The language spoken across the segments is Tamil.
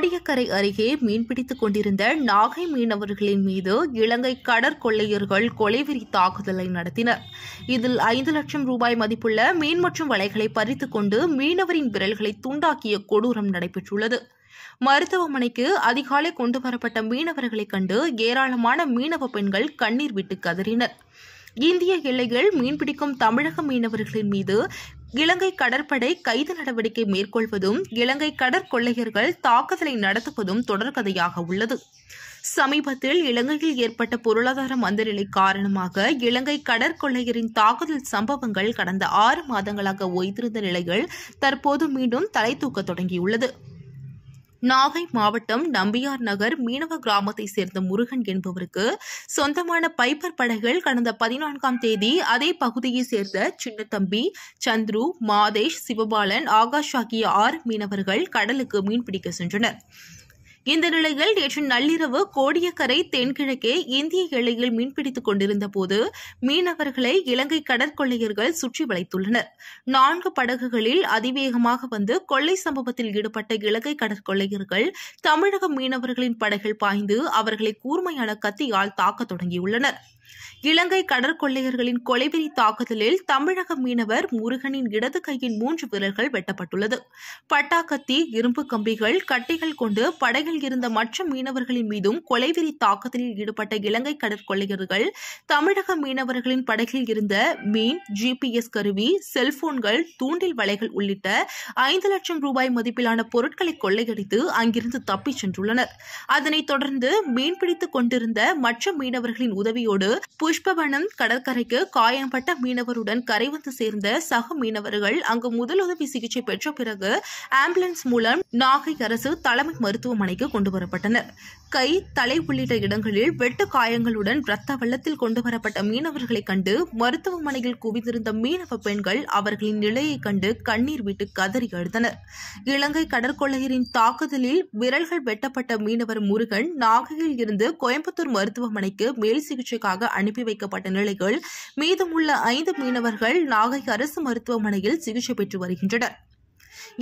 கோடியக்கரை அருகே மீன்பிடித்துக் கொண்டிருந்த நாகை மீனவர்களின் மீது இலங்கை கடற்கொள்ளையர்கள் கொலைவெறி தாக்குதலை நடத்தினர் இதில் ஐந்து லட்சம் ரூபாய் மதிப்புள்ள மீன் மற்றும் வலைகளை பறித்துக் கொண்டு மீனவரின் விரல்களை துண்டாக்கிய கொடூரம் நடைபெற்றுள்ளது மருத்துவமனைக்கு அதிகாலை கொண்டு வரப்பட்ட மீனவர்களை கண்டு ஏராளமான மீனவ பெண்கள் கண்ணீர் விட்டு கதறினர் இந்திய எல்லையில் மீன்பிடிக்கும் தமிழக மீனவர்களின் மீது இலங்கை கடற்படை கைது நடவடிக்கை மேற்கொள்வதும் இலங்கை கடற்கொள்ளையர்கள் தாக்குதலை நடத்துவதும் தொடர்கதையாக உள்ளது சமீபத்தில் இலங்கையில் ஏற்பட்ட பொருளாதார மந்தநிலை காரணமாக இலங்கை கடற்கொள்ளையரின் தாக்குதல் சம்பவங்கள் கடந்த ஆறு மாதங்களாக ஓய்ந்திருந்த நிலையில் தற்போது மீண்டும் தலை தூக்க தொடங்கியுள்ளது நாகை மாவட்டம் நம்பியார் நகர் மீனவ கிராமத்தை சேர்ந்த முருகன் என்பவருக்கு சொந்தமான பைப்பர் படகுகள் கடந்த பதினான்காம் தேதி அதே பகுதியைச் சேர்ந்த சின்னத்தம்பி சந்துரு மாதேஷ் சிவபாலன் ஆகாஷ் ஆகிய ஆறு மீனவர்கள் கடலுக்கு மீன்பிடிக்க சென்றனர் இந்த நிலையில் நேற்று நள்ளிரவு கோடியக்கரை தென்கிழக்கே இந்திய எல்லையில் மீன்பிடித்துக் கொண்டிருந்த போது மீனவர்களை இலங்கை கடற்கொள்ளையர்கள் சுற்றி வளைத்துள்ளனர் நான்கு படகுகளில் அதிவேகமாக வந்து கொள்ளை சம்பவத்தில் ஈடுபட்ட இலங்கை கடற்கொள்ளையர்கள் தமிழக மீனவர்களின் படகில் பாய்ந்து அவர்களை கூர்மையான கத்தியால் தாக்க தொடங்கியுள்ளனா் இலங்கை கடற்கொள்ளையர்களின் கொலைவெறி தாக்குதலில் தமிழக மீனவர் முருகனின் இடது கையின் மூன்று விரல்கள் வெட்டப்பட்டுள்ளது பட்டாக்கத்தி இரும்பு கம்பிகள் கட்டிகள் கொண்டு படகில் இருந்த மற்ற மீனவர்களின் மீதும் கொலைவெறி தாக்குதலில் ஈடுபட்ட இலங்கை கடற்கொள்ளையர்கள் தமிழக மீனவர்களின் படகில் இருந்த மீன் ஜிபிஎஸ் கருவி செல்போன்கள் தூண்டில் வலைகள் உள்ளிட்ட ஐந்து லட்சம் ரூபாய் மதிப்பிலான பொருட்களை கொள்ளையடித்து அங்கிருந்து தப்பிச் சென்றுள்ளனர் அதனைத் தொடர்ந்து மீன்பிடித்துக் கொண்டிருந்த மற்ற மீனவர்களின் உதவியோடு புஷ்பவனம் கடற்கரைக்கு காயம்பட்ட மீனவருடன் கரை வந்து சேர்ந்த சக மீனவர்கள் அங்கு முதலுதவி சிகிச்சை பெற்ற பிறகு ஆம்புலன்ஸ் மூலம் நாகை அரசு தலைமை மருத்துவமனைக்கு கொண்டுவரப்பட்டனர் கை தலை உள்ளிட்ட இடங்களில் வெட்டு காயங்களுடன் இரத்த வெள்ளத்தில் கொண்டுவரப்பட்ட மீனவர்களை கண்டு மருத்துவமனையில் குவிந்திருந்த மீனவ பெண்கள் அவர்களின் நிலையை கண்டு கண்ணீர் விட்டு கதறி அழுத்தனர் இலங்கை கடற்கொள்ளையரின் தாக்குதலில் விரல்கள் வெட்டப்பட்ட மீனவர் முருகன் நாகையில் இருந்து கோயம்புத்தூர் மருத்துவமனைக்கு மேல் சிகிச்சைக்காக சிகிச்சைக்காக அனுப்பி வைக்கப்பட்ட நிலையில் மீதமுள்ள ஐந்து மீனவர்கள் நாகை அரசு மருத்துவமனையில் சிகிச்சை பெற்று வருகின்றனர்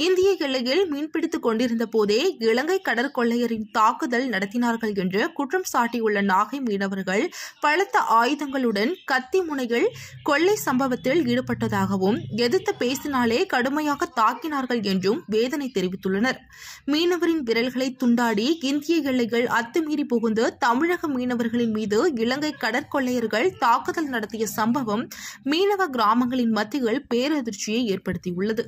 இந்திய எல்லையில் மீன்பிடித்துக் கொண்டிருந்த போதே இலங்கை கடற்கொள்ளையரின் தாக்குதல் நடத்தினார்கள் என்று குற்றம் சாட்டியுள்ள நாகை மீனவர்கள் பலத்த ஆயுதங்களுடன் கத்தி முனையில் கொள்ளை சம்பவத்தில் ஈடுபட்டதாகவும் எதிர்த்து பேசினாலே கடுமையாக தாக்கினார்கள் என்றும் வேதனை தெரிவித்துள்ளனர் மீனவரின் விரல்களை துண்டாடி இந்திய எல்லைகள் அத்துமீறி புகுந்து தமிழக மீனவர்களின் மீது இலங்கை கடற்கொள்ளையர்கள் தாக்குதல் நடத்திய சம்பவம் மீனவ கிராமங்களின் மத்தியில் பேரதிர்ச்சியை ஏற்படுத்தியுள்ளது